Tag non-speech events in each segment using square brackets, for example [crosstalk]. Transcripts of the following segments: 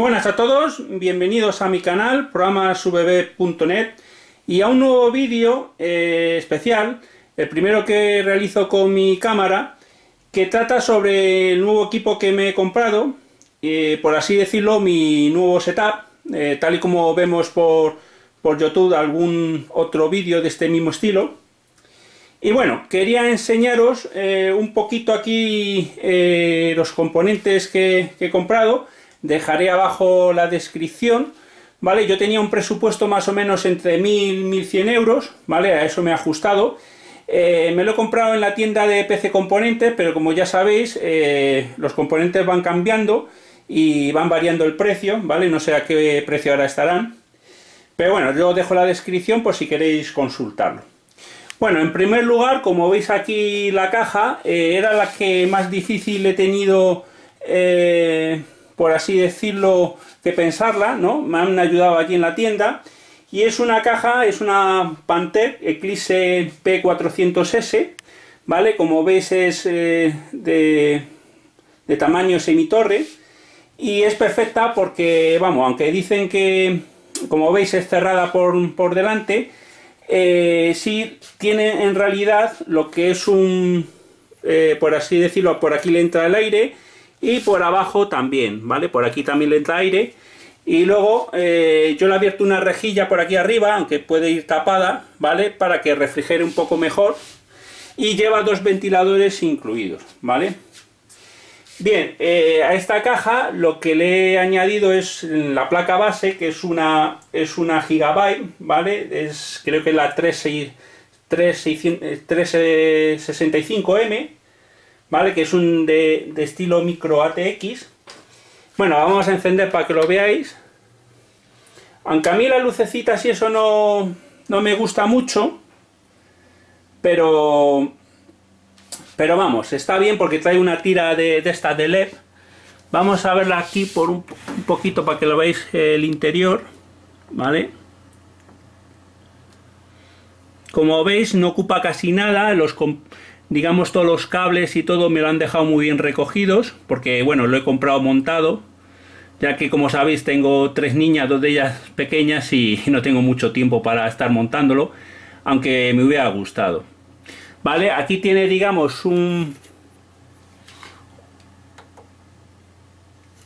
Muy buenas a todos, bienvenidos a mi canal, programasvb.net y a un nuevo vídeo eh, especial, el primero que realizo con mi cámara, que trata sobre el nuevo equipo que me he comprado, eh, por así decirlo, mi nuevo setup, eh, tal y como vemos por, YouTube algún otro vídeo de este mismo estilo. Y bueno, quería enseñaros un poquito aquí los componentes que, he comprado dejaré abajo la descripción, ¿vale? Yo tenía un presupuesto más o menos entre 1.000 1.100 euros, ¿vale? A eso me he ajustado. Eh, me lo he comprado en la tienda de PC Componentes, pero como ya sabéis, eh, los componentes van cambiando y van variando el precio, ¿vale? No sé a qué precio ahora estarán. Pero bueno, yo os dejo la descripción por si queréis consultarlo. Bueno, en primer lugar, como veis aquí la caja, eh, era la que más difícil he tenido por así decirlo, que pensarla, ¿no? Me han ayudado aquí en la tienda. Y es una caja, es una Panther Eclipse P400S, ¿vale? Como veis es eh, de, de tamaño semitorre y es perfecta porque, vamos, aunque dicen que, como veis, es cerrada por, por delante, eh, sí tiene en realidad lo que es un, eh, por así decirlo, por aquí le entra el aire, y por abajo también, ¿vale? Por aquí también le entra aire y luego eh, yo le he abierto una rejilla por aquí arriba, aunque puede ir tapada, ¿vale? Para que refrigere un poco mejor y lleva dos ventiladores incluidos, ¿vale? Bien, eh, a esta caja lo que le he añadido es la placa base, que es una, es una Gigabyte, ¿vale? Es, creo que es la 365 eh, m ¿vale? Que es un de, estilo micro ATX. Bueno, vamos a encender para que lo veáis. Aunque a mí la lucecita si eso no, me gusta mucho, pero pero vamos, está bien porque trae una tira de, esta de LED. Vamos a verla aquí por un, un, poquito para que lo veáis el interior, ¿vale? Como veis no ocupa casi nada, los, digamos todos los cables y todo me lo han dejado muy bien recogidos porque bueno lo he comprado montado ya que como sabéis tengo tres niñas dos de ellas pequeñas y [laughs] no tengo mucho tiempo para estar montándolo aunque me hubiera gustado vale aquí tiene digamos un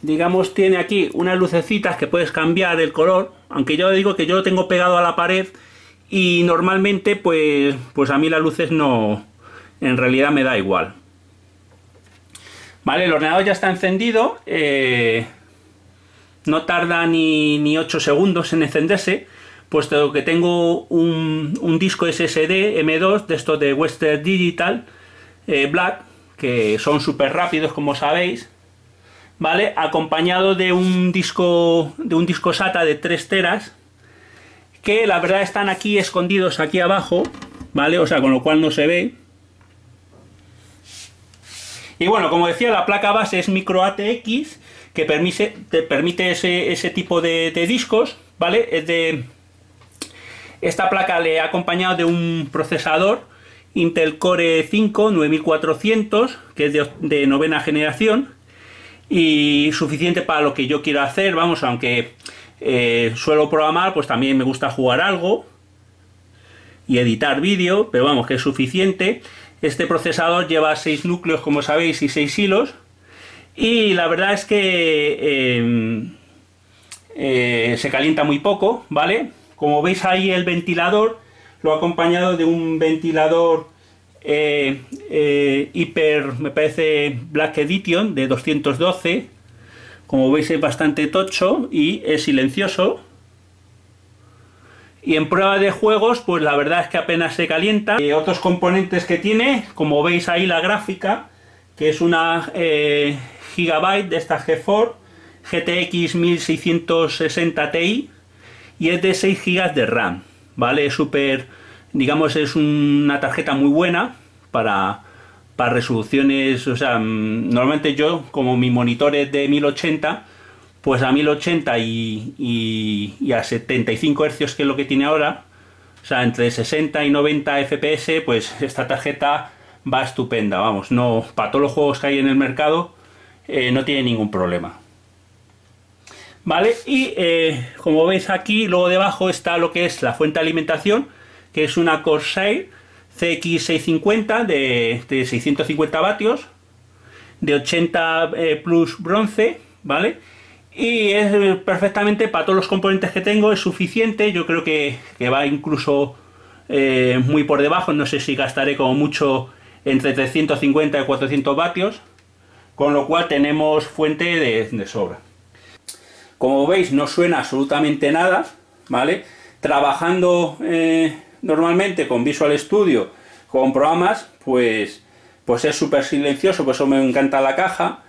digamos tiene aquí unas lucecitas que puedes cambiar el color aunque yo digo que yo lo tengo pegado a la pared y normalmente pues pues a mí las luces no en realidad me da igual. Vale, el ordenador ya está encendido, eh, no tarda ni, 8 segundos en encenderse, puesto que tengo un, disco SSD M2 de estos de Western Digital eh, Black, que son súper rápidos como sabéis, ¿vale? Acompañado de un disco de un disco SATA de 3 teras que la verdad están aquí escondidos aquí abajo, ¿vale? O sea, con lo cual no se ve. Y bueno, como decía, la placa base es micro ATX, que permite, te permite ese, tipo de, discos, ¿vale? Es de, esta placa le ha acompañado de un procesador Intel Core 5 9400, que es de, novena generación, y suficiente para lo que yo quiero hacer, vamos, aunque eh, suelo programar, pues también me gusta jugar algo y editar vídeo, pero vamos, que es suficiente. Este procesador lleva 6 núcleos, como sabéis, y 6 hilos. Y la verdad es que em, eh, se calienta muy poco, ¿vale? Como veis ahí el ventilador, lo ha acompañado de un ventilador eh, eh, hiper, me parece, Black Edition de 212. Como veis es bastante tocho y es silencioso y en prueba de juegos, pues la verdad es que apenas se calienta. Y eh, otros componentes que tiene, como veis ahí la gráfica, que es una eh, Gigabyte de esta GeForce GTX 1660 Ti y es de 6 GB de RAM, ¿vale? Es súper, digamos, es una tarjeta muy buena para, para resoluciones, o sea, mm, normalmente yo, como mi monitor es de 1080, pues a 1080 y, a 75 hercios que es lo que tiene ahora, o sea, entre 60 y 90 FPS, pues esta tarjeta va estupenda, vamos, no, para todos los juegos que hay en el mercado eh, no tiene ningún problema. ¿Vale? Y eh, como veis aquí, luego debajo está lo que es la fuente de alimentación, que es una Corsair CX650 de, 650 vatios, de 80 eh, plus bronce, ¿vale? y es perfectamente para todos los componentes que tengo, es suficiente, yo creo que, va incluso eh, muy por debajo, no sé si gastaré como mucho entre 350 y 400 vatios, con lo cual tenemos fuente de, sobra. Como veis no suena absolutamente nada, ¿vale? Trabajando eh, normalmente con Visual Studio, con programas, pues, pues es súper silencioso, por eso me encanta la caja,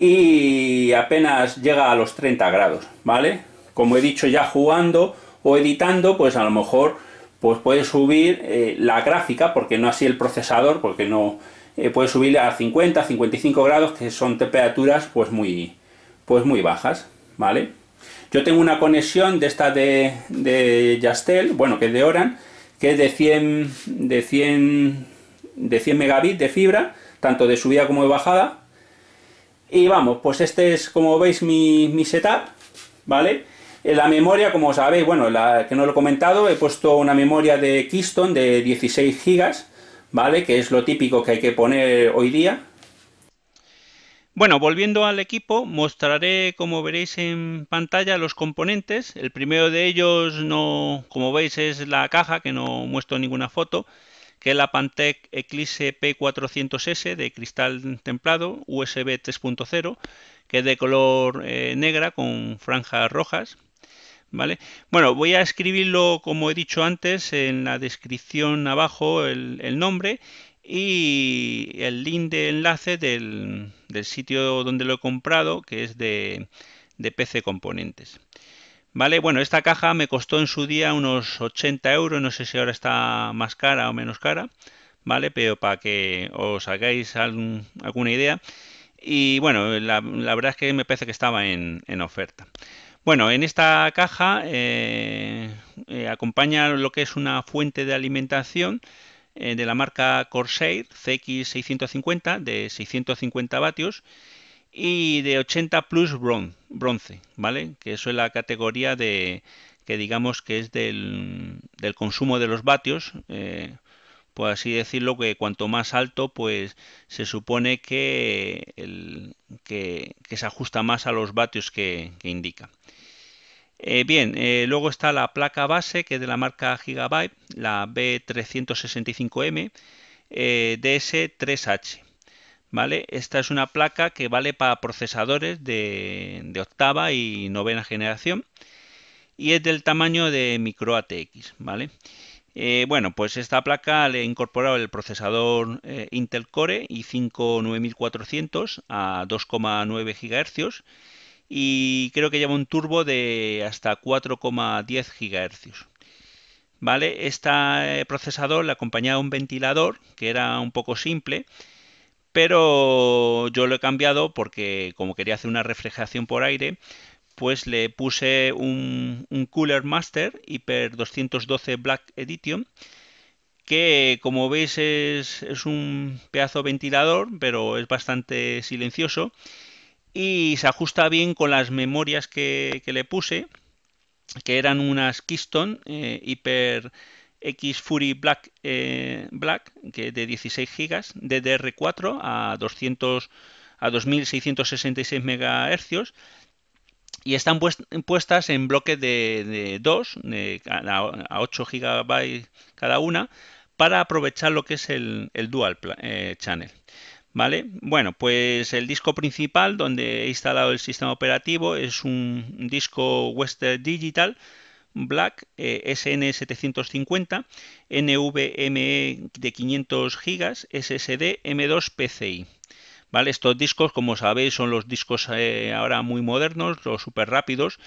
y apenas llega a los 30 grados, ¿vale? Como he dicho ya jugando o editando, pues a lo mejor pues puedes subir eh, la gráfica, porque no así el procesador, porque no eh, puede subir a 50, 55 grados, que son temperaturas pues muy, pues muy bajas, ¿vale? Yo tengo una conexión de esta de, de Yastel, bueno, que es de Oran, que es de 100, de 100, de 100 megabits de fibra, tanto de subida como de bajada, y vamos, pues este es, como veis, mi, setup, ¿vale? en eh, La memoria, como sabéis, bueno, la que no lo he comentado, he puesto una memoria de Keystone de 16 GB, ¿vale? Que es lo típico que hay que poner hoy día. Bueno, volviendo al equipo, mostraré, como veréis en pantalla, los componentes. El primero de ellos, no, como veis, es la caja, que no muestro ninguna foto que es la Pantec Eclipse P400S de cristal templado USB 3.0, que es de color eh, negra con franjas rojas. ¿Vale? Bueno, voy a escribirlo como he dicho antes en la descripción abajo el, nombre y el link de enlace del, sitio donde lo he comprado, que es de, de PC Componentes. Vale, bueno, esta caja me costó en su día unos 80 euros, no sé si ahora está más cara o menos cara, ¿vale? Pero para que os hagáis alguna idea. Y bueno, la, verdad es que me parece que estaba en, oferta. Bueno, en esta caja eh, eh, acompaña lo que es una fuente de alimentación eh, de la marca Corsair CX650 de 650 vatios y de 80 plus bronce, ¿vale? Que eso es la categoría de que digamos que es del, del consumo de los vatios, eh, por así decirlo, que cuanto más alto, pues se supone que, el, que, se ajusta más a los vatios que, indica. Eh, bien, eh, luego está la placa base, que es de la marca Gigabyte, la B365M, DS3H. Esta es una placa que vale para procesadores de, octava y novena generación y es del tamaño de micro ATX, ¿vale? Eh, bueno, pues esta placa le he incorporado el procesador eh, Intel Core i5 9400 a 2,9 GHz y creo que lleva un turbo de hasta 4,10 GHz. ¿Vale? Este eh, procesador le acompañaba un ventilador que era un poco simple, pero yo lo he cambiado porque como quería hacer una reflejación por aire, pues le puse un, Cooler Master Hyper 212 Black Edition, que como veis es, un pedazo ventilador, pero es bastante silencioso y se ajusta bien con las memorias que, le puse, que eran unas Keystone eh, Hyper x Black, eh, Black que de 16 GB, DDR4 a 200 a 2666 MHz y están pues, puestas en bloques de, 2 a 8 GB cada una para aprovechar lo que es el, dual eh, channel. ¿Vale? Bueno, pues el disco principal donde he instalado el sistema operativo es un disco Western Digital Black eh, SN750, NVMe de 500 GB, SSD M2 PCI. ¿Vale? Estos discos, como sabéis, son los discos eh, ahora muy modernos, los súper rápidos,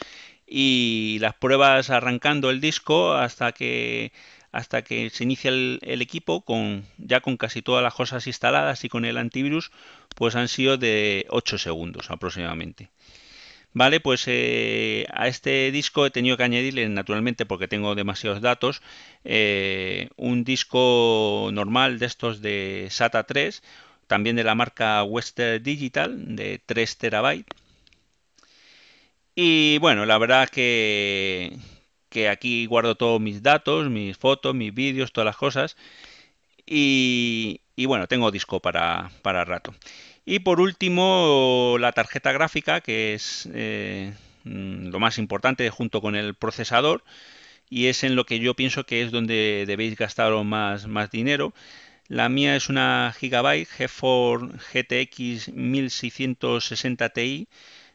y las pruebas arrancando el disco hasta que hasta que se inicia el, equipo con ya con casi todas las cosas instaladas y con el antivirus pues han sido de 8 segundos aproximadamente Vale, pues eh, a este disco he tenido que añadirle, naturalmente porque tengo demasiados datos, eh, un disco normal de estos de SATA 3, también de la marca Western Digital, de 3 terabytes. Y bueno, la verdad que, que aquí guardo todos mis datos, mis fotos, mis vídeos, todas las cosas. Y, y bueno, tengo disco para, para rato. Y por último, la tarjeta gráfica, que es eh, mm, lo más importante junto con el procesador, y es en lo que yo pienso que es donde debéis gastar más, más dinero. La mía es una Gigabyte GeForce GTX 1660 Ti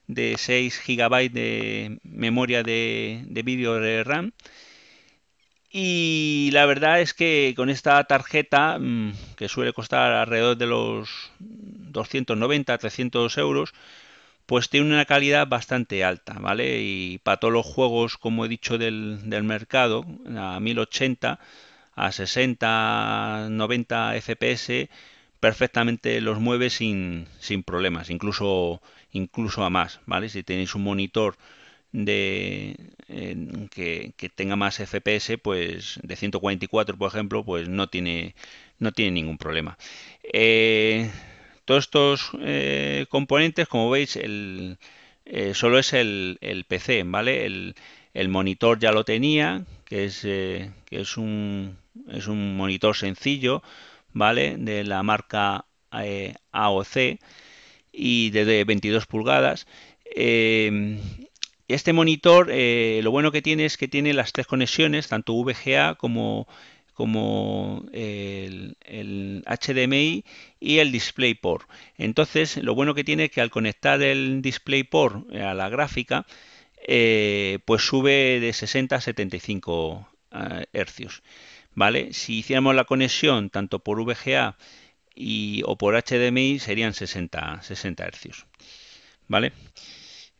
de 6 GB de memoria de, de vídeo de RAM. Y la verdad es que con esta tarjeta, mm, que suele costar alrededor de los 290, 300 euros, pues tiene una calidad bastante alta, ¿vale? Y para todos los juegos, como he dicho, del, del mercado, a 1080, a 60, 90 FPS, perfectamente los mueve sin, sin problemas, incluso, incluso a más, ¿vale? Si tenéis un monitor de que, tenga más FPS, pues de 144, por ejemplo, pues no tiene no tiene ningún problema. Eh, todos estos eh, componentes, como veis, eh, solo es el, PC, ¿vale? El, monitor ya lo tenía, que es, eh, es, un, es un monitor sencillo, ¿vale? De la marca AOC y de 22 pulgadas. Em, este monitor, lo bueno que tiene es que tiene las tres conexiones, tanto VGA como como el, HDMI y el DisplayPort. Entonces, lo bueno que tiene es que al conectar el DisplayPort eh, a la gráfica, eh, pues sube de 60 a 75 eh, hercios. ¿Vale? Si hiciéramos la conexión tanto por VGA y, o por HDMI serían 60, 60 hercios. ¿Vale?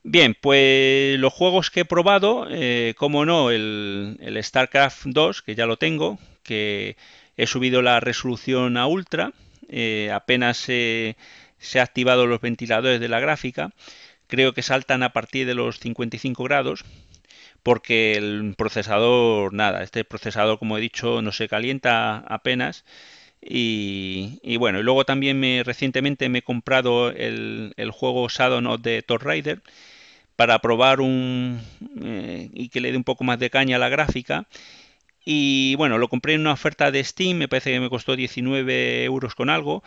Bien, pues los juegos que he probado, como no, el, el StarCraft 2, que ya lo tengo, que he subido la resolución a ultra, eh, apenas se, han activado los ventiladores de la gráfica, creo que saltan a partir de los 55 grados, porque el procesador, nada, este procesador, como he dicho, no se calienta apenas. Y, bueno, y luego también me, recientemente me he comprado el, juego Shadow de Thor Rider para probar un eh, y que le dé un poco más de caña a la gráfica y bueno, lo compré en una oferta de Steam, me parece que me costó 19 euros con algo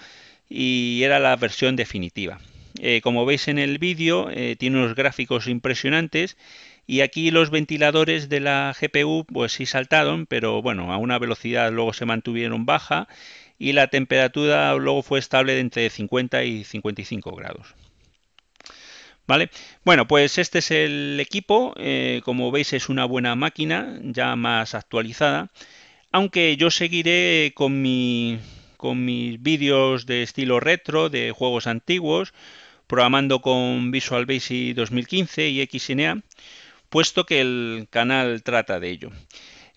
y era la versión definitiva. Eh, como veis en el vídeo, eh, tiene unos gráficos impresionantes y aquí los ventiladores de la GPU pues sí saltaron, pero bueno, a una velocidad luego se mantuvieron baja y la temperatura luego fue estable de entre 50 y 55 grados. ¿Vale? Bueno, pues este es el equipo. Eh, como veis es una buena máquina, ya más actualizada. Aunque yo seguiré con, mis vídeos de estilo retro, de juegos antiguos, programando con Visual Basic 2015 y XNA, puesto que el canal trata de ello.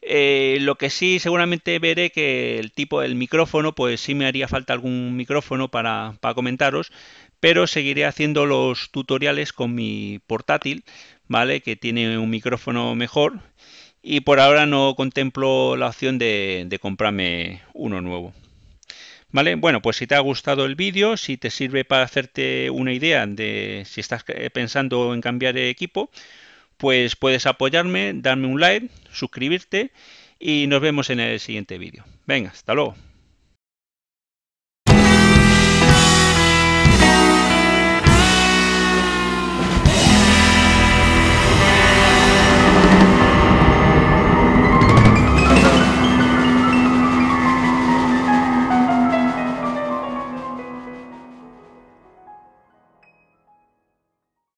Eh, lo que sí seguramente veré que el tipo del micrófono, pues sí me haría falta algún micrófono para, para comentaros, pero seguiré haciendo los tutoriales con mi portátil, ¿vale? Que tiene un micrófono mejor y por ahora no contemplo la opción de, comprarme uno nuevo. ¿Vale? Bueno, pues si te ha gustado el vídeo, si te sirve para hacerte una idea de si estás eh, pensando en cambiar de equipo, pues puedes apoyarme, darme un like, suscribirte y nos vemos en el siguiente vídeo. Venga, hasta luego.